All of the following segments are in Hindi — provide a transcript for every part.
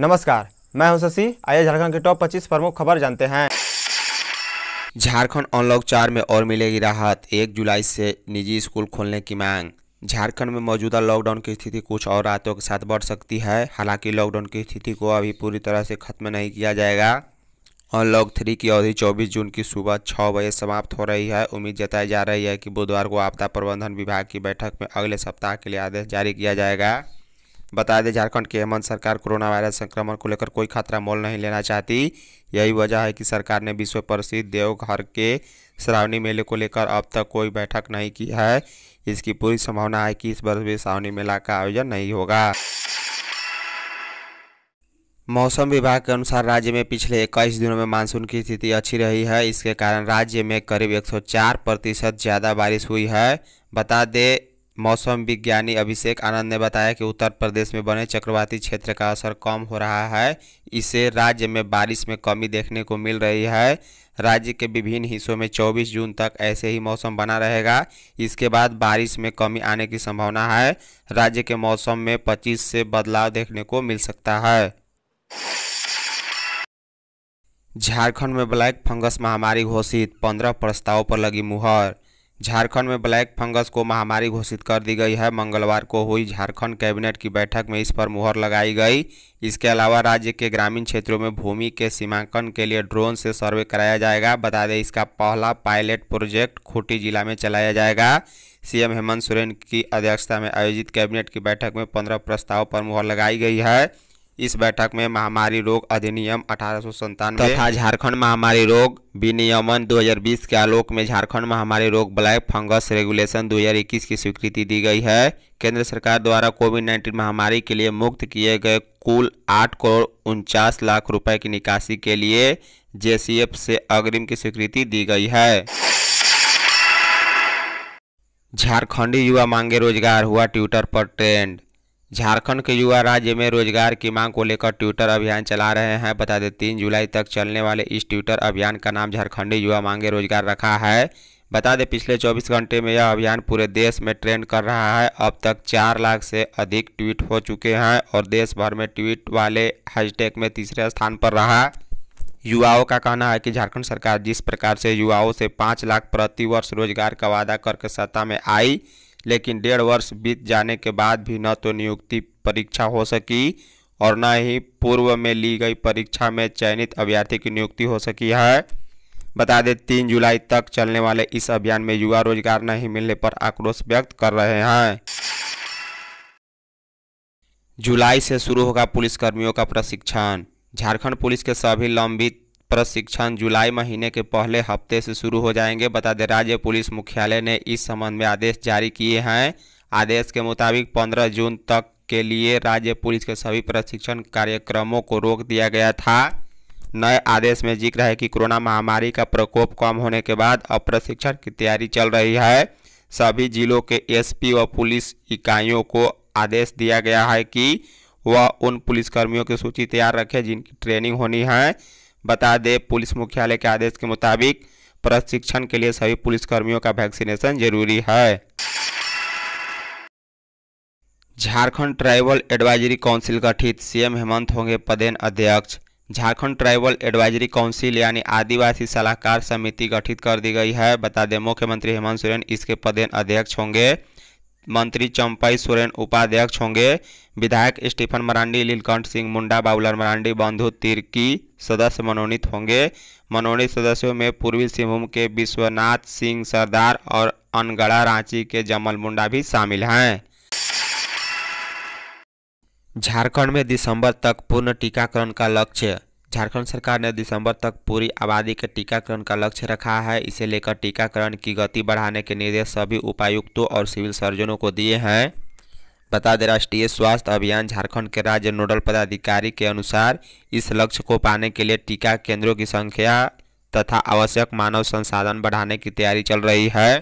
नमस्कार मैं हूं शशि आइए झारखंड के टॉप 25 प्रमुख खबर जानते हैं झारखंड अनलॉक चार में और मिलेगी राहत एक जुलाई से निजी स्कूल खोलने की मांग झारखंड में मौजूदा लॉकडाउन की स्थिति कुछ और रातों के साथ बढ़ सकती है हालांकि लॉकडाउन की स्थिति को अभी पूरी तरह से खत्म नहीं किया जाएगा अनलॉक थ्री की अवधि 24 जून की सुबह छः बजे समाप्त हो रही है उम्मीद जताई जा रही है कि बुधवार को आपदा प्रबंधन विभाग की बैठक में अगले सप्ताह के लिए आदेश जारी किया जाएगा बता दें झारखंड की हेमंत सरकार कोरोना वायरस संक्रमण को लेकर कोई खतरा मोल नहीं लेना चाहती यही वजह है कि सरकार ने विश्व प्रसिद्ध देवघर के श्रावणी मेले को लेकर अब तक कोई बैठक नहीं की है इसकी पूरी संभावना है कि इस वर्ष भी श्रावणी मेला का आयोजन नहीं होगा मौसम विभाग के अनुसार राज्य में पिछले 21 दिनों में मानसून की स्थिति अच्छी रही है इसके कारण राज्य में करीब 104 प्रतिशत ज़्यादा बारिश हुई है बता दें मौसम विज्ञानी अभिषेक आनंद ने बताया कि उत्तर प्रदेश में बने चक्रवाती क्षेत्र का असर कम हो रहा है इससे राज्य में बारिश में कमी देखने को मिल रही है राज्य के विभिन्न हिस्सों में 24 जून तक ऐसे ही मौसम बना रहेगा इसके बाद बारिश में कमी आने की संभावना है राज्य के मौसम में 25 से बदलाव देखने को मिल सकता है झारखंड में ब्लैक फंगस महामारी घोषित पंद्रह प्रस्तावों पर लगी मुहर झारखंड में ब्लैक फंगस को महामारी घोषित कर दी गई है मंगलवार को हुई झारखंड कैबिनेट की बैठक में इस पर मुहर लगाई गई इसके अलावा राज्य के ग्रामीण क्षेत्रों में भूमि के सीमांकन के लिए ड्रोन से सर्वे कराया जाएगा बता दें इसका पहला पायलट प्रोजेक्ट खूंटी जिला में चलाया जाएगा सीएम हेमंत सोरेन की अध्यक्षता में आयोजित कैबिनेट की बैठक में पंद्रह प्रस्तावों पर मुहर लगाई गई है इस बैठक में महामारी रोग अधिनियम अठारह तथा झारखंड महामारी रोग विनियमन 2020 के आलोक में झारखंड महामारी रोग ब्लैक फंगस रेगुलेशन 2021 की स्वीकृति दी गई है केंद्र सरकार द्वारा कोविड 19 महामारी के लिए मुक्त किए गए कुल आठ करोड़ उनचास लाख रुपए की निकासी के लिए जे से अग्रिम की स्वीकृति दी गई है झारखंडी युवा मांगे रोजगार हुआ ट्विटर पर ट्रेंड झारखंड के युवा राज्य में रोजगार की मांग को लेकर ट्विटर अभियान चला रहे हैं बता दें तीन जुलाई तक चलने वाले इस ट्विटर अभियान का नाम झारखंडी युवा मांगे रोजगार रखा है बता दें पिछले 24 घंटे में यह अभियान पूरे देश में ट्रेंड कर रहा है अब तक चार लाख से अधिक ट्वीट हो चुके हैं और देश भर में ट्वीट वाले हैशटैग में तीसरे स्थान पर रहा युवाओं का कहना है कि झारखंड सरकार जिस प्रकार से युवाओं से पाँच लाख प्रति वर्ष रोजगार का वादा करके सत्ता में आई लेकिन डेढ़ वर्ष बीत जाने के बाद भी न तो नियुक्ति परीक्षा हो सकी और न ही पूर्व में ली गई परीक्षा में चयनित अभ्यर्थी की नियुक्ति हो सकी है बता दें तीन जुलाई तक चलने वाले इस अभियान में युवा रोजगार नहीं मिलने पर आक्रोश व्यक्त कर रहे हैं जुलाई से शुरू होगा पुलिसकर्मियों का प्रशिक्षण झारखंड पुलिस के सभी लंबित प्रशिक्षण जुलाई महीने के पहले हफ्ते से शुरू हो जाएंगे बता दें राज्य पुलिस मुख्यालय ने इस संबंध में आदेश जारी किए हैं आदेश के मुताबिक 15 जून तक के लिए राज्य पुलिस के सभी प्रशिक्षण कार्यक्रमों को रोक दिया गया था नए आदेश में जिक्र है कि कोरोना महामारी का प्रकोप कम होने के बाद अब प्रशिक्षण की तैयारी चल रही है सभी जिलों के एसपी व पुलिस इकाइयों को आदेश दिया गया है कि वह उन पुलिसकर्मियों की सूची तैयार रखें जिनकी ट्रेनिंग होनी है बता दें पुलिस मुख्यालय के आदेश के मुताबिक प्रशिक्षण के लिए सभी पुलिसकर्मियों का वैक्सीनेशन जरूरी है झारखंड ट्राइबल एडवाइजरी काउंसिल गठित सीएम हेमंत होंगे पदेन अध्यक्ष झारखंड ट्राइबल एडवाइजरी काउंसिल यानी आदिवासी सलाहकार समिति गठित कर दी गई है बता दें मुख्यमंत्री हेमंत सोरेन इसके पदेन अध्यक्ष होंगे मंत्री चंपाई सोरेन उपाध्यक्ष होंगे विधायक स्टीफन मरांडी लीलकंठ सिंह मुंडा बाबूलाल मरांडी बंधु तिर्की सदस्य मनोनीत होंगे मनोनीत सदस्यों में पूर्वी सिंहभूम के विश्वनाथ सिंह सरदार और अनगढ़ा रांची के जमल मुंडा भी शामिल हैं झारखंड में दिसंबर तक पूर्ण टीकाकरण का लक्ष्य झारखंड सरकार ने दिसंबर तक पूरी आबादी के टीकाकरण का लक्ष्य रखा है इसे लेकर टीकाकरण की गति बढ़ाने के निर्देश सभी उपायुक्तों और सिविल सर्जनों को दिए हैं बता दें राष्ट्रीय स्वास्थ्य अभियान झारखंड के राज्य नोडल पदाधिकारी के अनुसार इस लक्ष्य को पाने के लिए टीका केंद्रों की संख्या तथा आवश्यक मानव संसाधन बढ़ाने की तैयारी चल रही है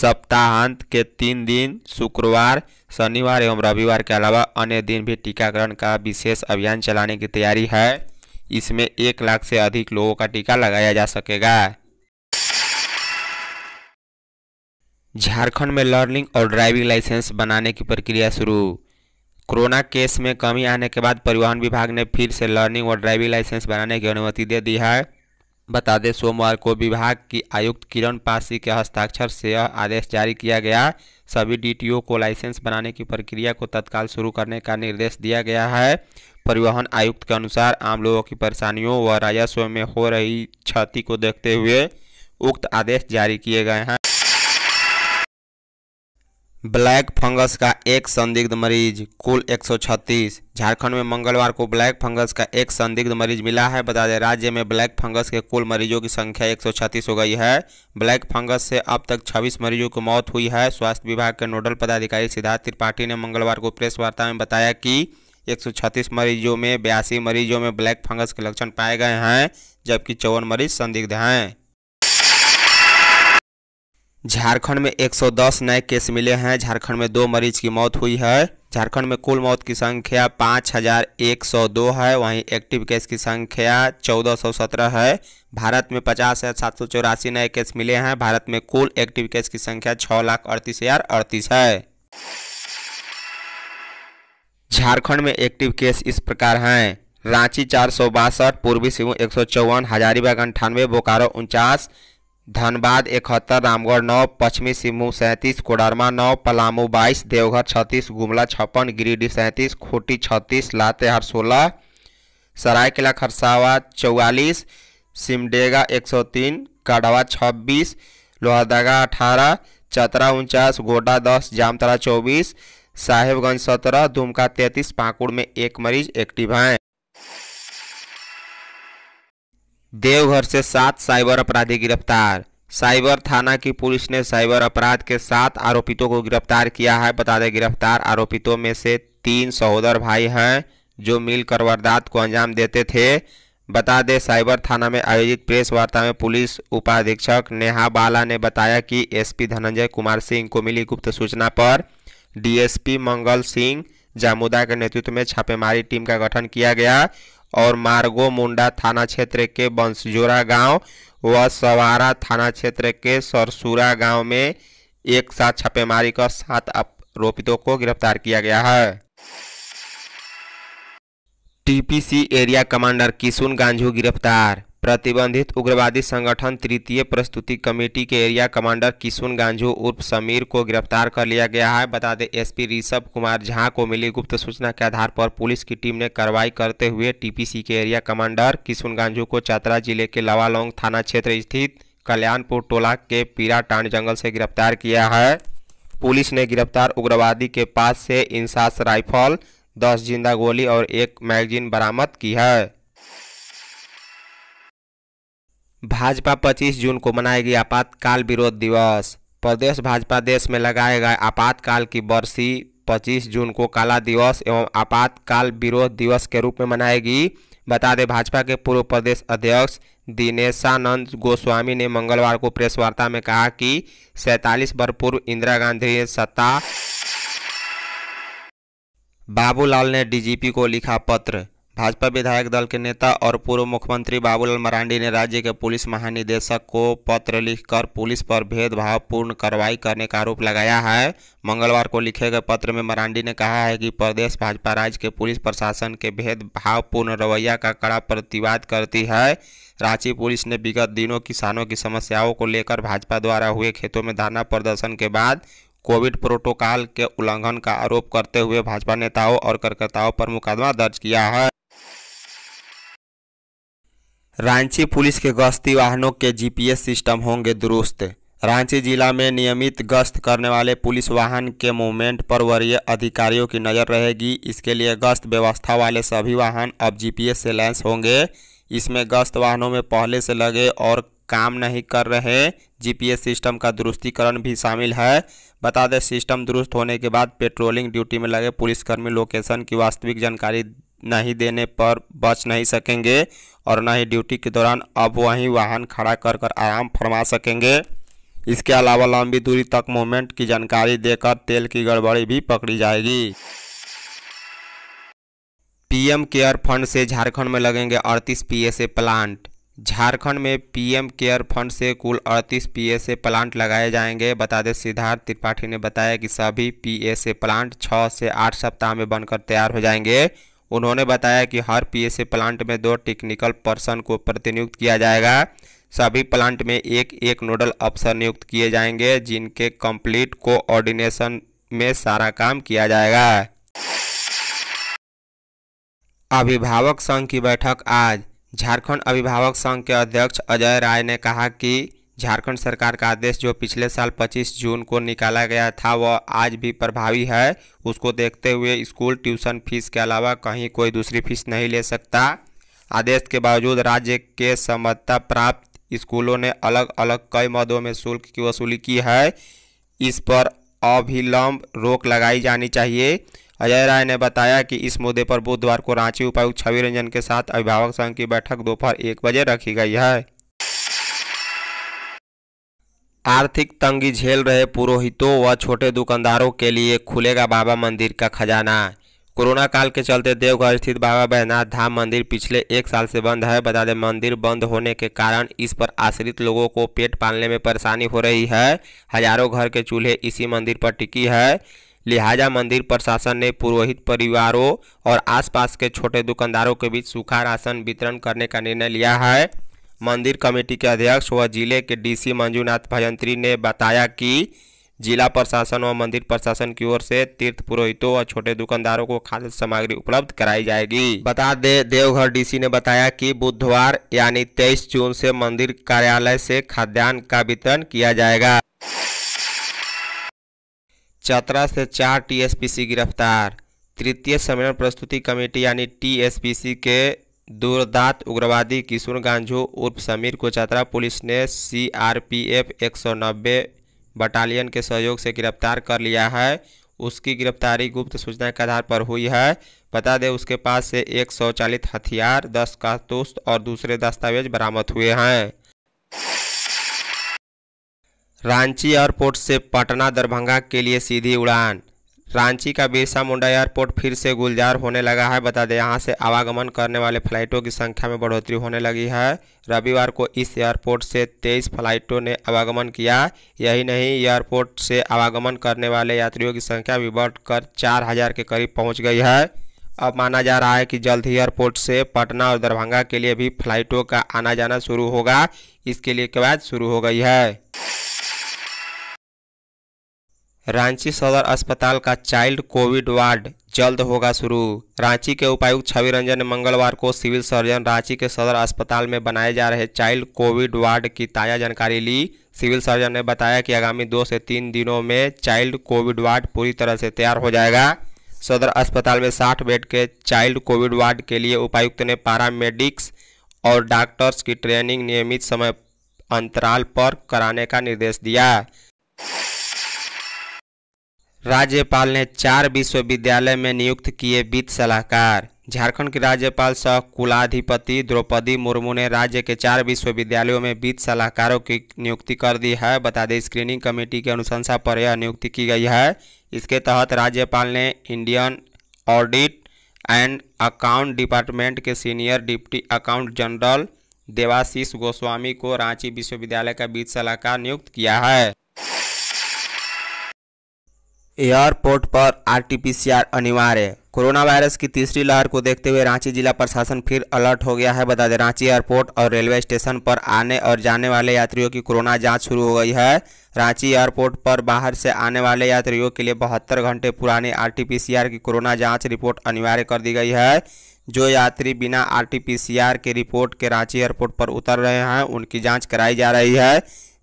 सप्ताहांत के तीन दिन शुक्रवार शनिवार एवं रविवार के अलावा अन्य दिन भी टीकाकरण का विशेष अभियान चलाने की तैयारी है इसमें एक लाख से अधिक लोगों का टीका लगाया जा सकेगा झारखंड में लर्निंग और ड्राइविंग लाइसेंस बनाने की प्रक्रिया शुरू कोरोना केस में कमी आने के बाद परिवहन विभाग ने फिर से लर्निंग और ड्राइविंग लाइसेंस बनाने की अनुमति दे दी है बता दें सोमवार को विभाग की आयुक्त किरण पासी के हस्ताक्षर से आदेश जारी किया गया सभी डीटीओ को लाइसेंस बनाने की प्रक्रिया को तत्काल शुरू करने का निर्देश दिया गया है परिवहन आयुक्त के अनुसार आम लोगों की परेशानियों व राजस्व में हो रही क्षति को देखते हुए उक्त आदेश जारी किए गए हैं ब्लैक फंगस का एक संदिग्ध मरीज कुल 136 झारखंड में मंगलवार को ब्लैक फंगस का एक संदिग्ध मरीज मिला है बता दें राज्य में ब्लैक फंगस के कुल मरीजों की संख्या 136 हो गई है ब्लैक फंगस से अब तक 26 मरीजों की मौत हुई है स्वास्थ्य विभाग के नोडल पदाधिकारी सिद्धार्थ त्रिपाठी ने मंगलवार को प्रेस वार्ता में बताया कि 136 मरीजों में बयासी मरीजों में ब्लैक फंगस के लक्षण पाए गए हैं जबकि चौवन मरीज संदिग्ध हैं झारखंड में 110 नए केस मिले हैं झारखंड में दो मरीज की मौत हुई है झारखंड में कुल मौत की संख्या 5102 है वहीं एक्टिव केस की संख्या 1417 है भारत में पचास हज़ार सात सौ चौरासी नए केस मिले हैं भारत में कुल एक्टिव केस की संख्या छः लाख अड़तीस हज़ार अड़तीस है झारखंड में एक्टिव केस इस प्रकार हैं रांची चार सौ बासठ पूर्वी सिंहभूम एक सौ चौवन हजारीबाग अंठानवे बोकारो उनचास धनबाद इकहत्तर रामगढ़ नौ पश्चिमी सिंहभूम सैंतीस कोडरमा नौ पलामू बाईस देवघर छत्तीस गुमला छप्पन गिरिडीह सैंतीस खूटी छत्तीस लातेहार सोलह सरायकला खरसावा चौवालीस सिमडेगा एक सौ तीन गढ़वा छब्बीस लोहरदगा अठारह चतरा उनचास गोडा दस जामतरा चौबीस साहेबगंज सत्रह दुमका तैतीस पाकुड़ में एक मरीज एक्टिव हैं देवघर से सात साइबर अपराधी गिरफ्तार साइबर थाना की पुलिस ने साइबर अपराध के सात आरोपितों को गिरफ्तार किया है बता दें गिरफ्तार आरोपितों में से तीन सहोदर भाई हैं जो मिलकर वारदात को अंजाम देते थे बता दें साइबर थाना में आयोजित प्रेस वार्ता में पुलिस उपाधीक्षक नेहा बाला ने बताया कि एसपी धनंजय कुमार सिंह को मिली गुप्त सूचना पर डीएसपी मंगल सिंह जामुदा के नेतृत्व में छापेमारी टीम का गठन किया गया और मार्गो मुंडा थाना क्षेत्र के बंसजोरा गांव व सवारा थाना क्षेत्र के सरसुरा गांव में एक साथ छापेमारी कर सात आरोपितों को गिरफ्तार किया गया है TPC area commander Kishun Ganju गिरफ्तार प्रतिबंधित उग्रवादी संगठन तृतीय प्रस्तुति कमेटी के एरिया कमांडर किशुन गांजू उर्फ समीर को गिरफ्तार कर लिया गया है बता दें एसपी ऋषभ कुमार झा को मिली गुप्त सूचना के आधार पर पुलिस की टीम ने कार्रवाई करते हुए टीपीसी के एरिया कमांडर किशुन गांजू को चतरा जिले के लवालोंग थाना क्षेत्र स्थित कल्याणपुर टोला के पीराटांड जंगल से गिरफ्तार किया है पुलिस ने गिरफ्तार उग्रवादी के पास से इंसास राइफल दस जिंदा गोली और एक मैगजीन बरामद की है भाजपा 25 जून को मनाएगी आपातकाल विरोध दिवस प्रदेश भाजपा देश में लगाए गए आपातकाल की बरसी 25 जून को काला दिवस एवं आपातकाल विरोध दिवस के रूप में मनाएगी बता दें भाजपा के पूर्व प्रदेश अध्यक्ष दिनेशानंद गोस्वामी ने मंगलवार को प्रेस वार्ता में कहा कि सैतालीस वर्ष पूर्व इंदिरा गांधी ने सत्ता बाबूलाल ने डीजीपी को लिखा पत्र भाजपा विधायक दल के नेता और पूर्व मुख्यमंत्री बाबूलाल मरांडी ने राज्य के पुलिस महानिदेशक को पत्र लिखकर पुलिस पर भेदभावपूर्ण कार्रवाई करने का आरोप लगाया है मंगलवार को लिखे गए पत्र में मरांडी ने कहा है कि प्रदेश भाजपा राज्य के पुलिस प्रशासन के भेदभावपूर्ण रवैया का कड़ा प्रतिवाद करती है रांची पुलिस ने विगत दिनों किसानों की समस्याओं को लेकर भाजपा द्वारा हुए खेतों में धरना प्रदर्शन के बाद कोविड प्रोटोकॉल के उल्लंघन का आरोप करते हुए भाजपा नेताओं और कार्यकर्ताओं पर मुकदमा दर्ज किया है रांची पुलिस के गश्ती वाहनों के जीपीएस सिस्टम होंगे दुरुस्त रांची जिला में नियमित गश्त करने वाले पुलिस वाहन के मूवमेंट पर वरीय अधिकारियों की नज़र रहेगी इसके लिए गश्त व्यवस्था वाले सभी वाहन अब जीपीएस से लैंस होंगे इसमें गश्त वाहनों में पहले से लगे और काम नहीं कर रहे जीपीएस सिस्टम का दुरुस्तीकरण भी शामिल है बता दें सिस्टम दुरुस्त होने के बाद पेट्रोलिंग ड्यूटी में लगे पुलिसकर्मी लोकेशन की वास्तविक जानकारी नहीं देने पर बच नहीं सकेंगे और न ही ड्यूटी के दौरान अब वहीं वाहन खड़ा कर कर आराम फरमा सकेंगे इसके अलावा लंबी दूरी तक मूवमेंट की जानकारी देकर तेल की गड़बड़ी भी पकड़ी जाएगी पीएम केयर फंड से झारखंड में लगेंगे अड़तीस पीएसए प्लांट झारखंड में पीएम केयर फंड से कुल अड़तीस पीएसए प्लांट लगाए जाएंगे बता दें सिद्धार्थ त्रिपाठी ने बताया कि सभी पीएसए प्लांट 6 से आठ सप्ताह में बनकर तैयार हो जाएंगे उन्होंने बताया कि हर पीएसए प्लांट में दो टेक्निकल पर्सन को प्रतिनियुक्त किया जाएगा सभी प्लांट में एक एक नोडल अफसर नियुक्त किए जाएंगे जिनके कंप्लीट कोऑर्डिनेशन में सारा काम किया जाएगा अभिभावक संघ की बैठक आज झारखंड अभिभावक संघ के अध्यक्ष अजय राय ने कहा कि झारखंड सरकार का आदेश जो पिछले साल 25 जून को निकाला गया था वह आज भी प्रभावी है उसको देखते हुए स्कूल ट्यूशन फीस के अलावा कहीं कोई दूसरी फीस नहीं ले सकता आदेश के बावजूद राज्य के समता प्राप्त स्कूलों ने अलग अलग कई मदों में शुल्क की वसूली की है इस पर अभिलंब रोक लगाई जानी चाहिए अजय राय ने बताया कि इस मुद्दे पर बुधवार को रांची उपायुक्त छवि रंजन के साथ अभिभावक संघ की बैठक दोपहर एक बजे रखी गई है आर्थिक तंगी झेल रहे पुरोहितों व छोटे दुकानदारों के लिए खुलेगा बाबा मंदिर का खजाना कोरोना काल के चलते देवघर स्थित बाबा बैनाथ धाम मंदिर पिछले एक साल से बंद है बता दें मंदिर बंद होने के कारण इस पर आश्रित लोगों को पेट पालने में परेशानी हो रही है हजारों घर के चूल्हे इसी मंदिर पर टिकी है लिहाजा मंदिर प्रशासन ने पुरोहित परिवारों और आसपास के छोटे दुकानदारों के बीच सूखा राशन वितरण करने का निर्णय लिया है मंदिर कमेटी के अध्यक्ष व जिले के डीसी मंजूनाथ भजंत्री ने बताया कि जिला प्रशासन व मंदिर प्रशासन की ओर से तीर्थ पुरोहितों और छोटे दुकानदारों को खाद्य सामग्री उपलब्ध कराई जाएगी बता दे देवघर डीसी ने बताया कि बुधवार यानी 23 जून से मंदिर कार्यालय से खाद्यान्न का वितरण किया जाएगा चतरा से चार टीएसपीसी गिरफ्तार तृतीय सम्मेलन प्रस्तुति कमेटी यानी टीएसपीसी के दुर्दात उग्रवादी किशोर गांझो उर्फ समीर को चतरा पुलिस ने सीआरपीएफ 190 बटालियन के सहयोग से गिरफ्तार कर लिया है उसकी गिरफ्तारी गुप्त सूचना के आधार पर हुई है बता दें उसके पास से एक स्वचालित हथियार दस कारतूस और दूसरे दस्तावेज बरामद हुए हैं रांची एयरपोर्ट से पटना दरभंगा के लिए सीधी उड़ान रांची का बिरसा मुंडा एयरपोर्ट फिर से गुलजार होने लगा है बता दें यहाँ से आवागमन करने वाले फ्लाइटों की संख्या में बढ़ोतरी होने लगी है रविवार को इस एयरपोर्ट से तेईस फ्लाइटों ने आवागमन किया यही नहीं एयरपोर्ट से आवागमन करने वाले यात्रियों की संख्या भी बढ़कर चार हज़ार के करीब पहुँच गई है अब माना जा रहा है कि जल्द ही एयरपोर्ट से पटना और दरभंगा के लिए भी फ्लाइटों का आना जाना शुरू होगा इसके लिए कवायद शुरू हो गई है रांची सदर अस्पताल का चाइल्ड कोविड वार्ड जल्द होगा शुरू रांची के उपायुक्त छवि रंजन ने मंगलवार को सिविल सर्जन रांची के सदर अस्पताल में बनाए जा रहे चाइल्ड कोविड वार्ड की ताज़ा जानकारी ली सिविल सर्जन ने बताया कि आगामी दो से तीन दिनों में चाइल्ड कोविड वार्ड पूरी तरह से तैयार हो जाएगा सदर अस्पताल में साठ बेड के चाइल्ड कोविड वार्ड के लिए उपायुक्त ने पारामेडिक्स और डॉक्टर्स की ट्रेनिंग नियमित समय अंतराल पर कराने का निर्देश दिया राज्यपाल ने चार विश्वविद्यालय में नियुक्त किए वित्त सलाहकार झारखंड के राज्यपाल सह कुलाधिपति द्रौपदी मुर्मू ने राज्य के चार विश्वविद्यालयों में वित्त सलाहकारों की नियुक्ति कर दी है बता दें स्क्रीनिंग कमेटी की अनुशंसा पर यह नियुक्ति की गई है इसके तहत राज्यपाल ने Indian audit and account department के senior deputy account general Debashish Goswami को रांची विश्वविद्यालय का वित्त सलाहकार नियुक्त किया है एयरपोर्ट पर आरटीपीसीआर अनिवार्य कोरोना वायरस की तीसरी लहर को देखते हुए रांची जिला प्रशासन फिर अलर्ट हो गया है बता दें रांची एयरपोर्ट और रेलवे स्टेशन पर आने और जाने वाले यात्रियों की कोरोना जांच शुरू हो गई है रांची एयरपोर्ट पर बाहर से आने वाले यात्रियों के लिए बहत्तर घंटे पुरानी आर की कोरोना जाँच रिपोर्ट अनिवार्य कर दी गई है जो यात्री बिना आर के रिपोर्ट के रांची एयरपोर्ट पर उतर रहे हैं उनकी जाँच कराई जा रही है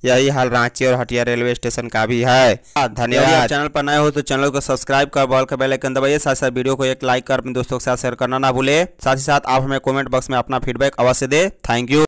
यही हाल रांची और हटिया रेलवे स्टेशन का भी है हाँ, धन्यवाद चैनल पर नए हो तो चैनल को सब्सक्राइब कर बॉल का बेलाइकन दबाइए साथ साथ वीडियो को एक लाइक कर अपने दोस्तों के साथ शेयर करना ना भूले साथ ही साथ आप हमें कमेंट बॉक्स में अपना फीडबैक अवश्य दे थैंक यू